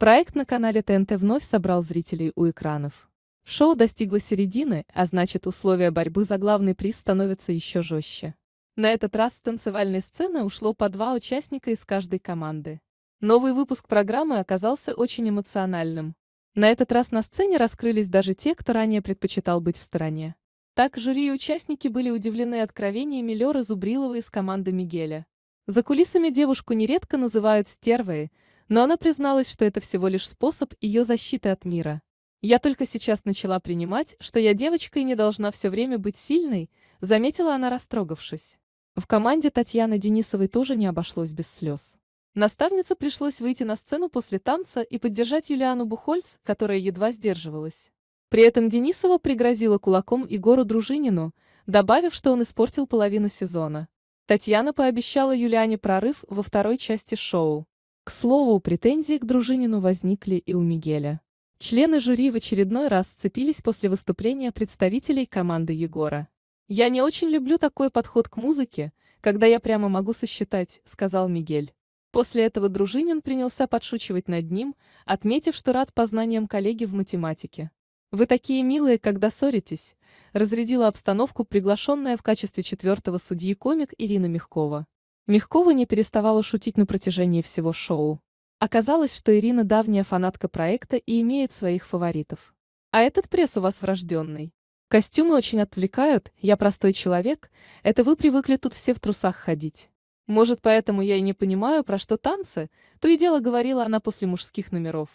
Проект на канале ТНТ вновь собрал зрителей у экранов. Шоу достигло середины, а значит условия борьбы за главный приз становятся еще жестче. На этот раз с танцевальной сцены ушло по два участника из каждой команды. Новый выпуск программы оказался очень эмоциональным. На этот раз на сцене раскрылись даже те, кто ранее предпочитал быть в стороне. Так жюри и участники были удивлены откровениями Лёры Зубрилова из команды Мигеля. За кулисами девушку нередко называют стервой, но она призналась, что это всего лишь способ ее защиты от мира. «Я только сейчас начала принимать, что я девочка и не должна все время быть сильной», заметила она, растрогавшись. В команде Татьяны Денисовой тоже не обошлось без слез. Наставнице пришлось выйти на сцену после танца и поддержать Юлиану Бухольц, которая едва сдерживалась. При этом Денисова пригрозила кулаком Егору Дружинину, добавив, что он испортил половину сезона. Татьяна пообещала Юлиане прорыв во второй части шоу. К слову, претензии к Дружинину возникли и у Мигеля. Члены жюри в очередной раз сцепились после выступления представителей команды Егора. «Я не очень люблю такой подход к музыке, когда я прямо могу сосчитать», — сказал Мигель. После этого Дружинин принялся подшучивать над ним, отметив, что рад познаниям коллеги в математике. «Вы такие милые, когда ссоритесь», — разрядила обстановку приглашенная в качестве четвертого судьи комик Ирина Мягкова. Мягкова не переставала шутить на протяжении всего шоу. Оказалось, что Ирина давняя фанатка проекта и имеет своих фаворитов. А этот пресс у вас врожденный. Костюмы очень отвлекают, я простой человек, это вы привыкли тут все в трусах ходить. Может, поэтому я и не понимаю, про что танцы, то и дело говорила она после мужских номеров.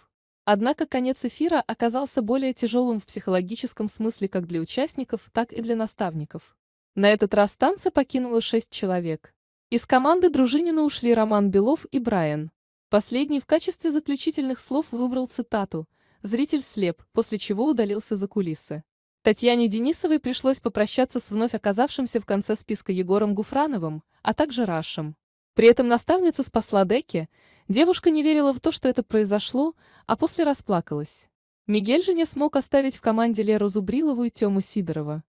Однако конец эфира оказался более тяжелым в психологическом смысле как для участников, так и для наставников. На этот раз танцы покинуло шесть человек. Из команды Дружинина ушли Роман Белов и Брайан. Последний в качестве заключительных слов выбрал цитату «Зритель слеп», после чего удалился за кулисы. Татьяне Денисовой пришлось попрощаться с вновь оказавшимся в конце списка Егором Гуфрановым, а также Рашем. При этом наставница спасла Деки, девушка не верила в то, что это произошло, а после расплакалась. Мигель же не смог оставить в команде Леру Зубрилову и Тему Сидорова.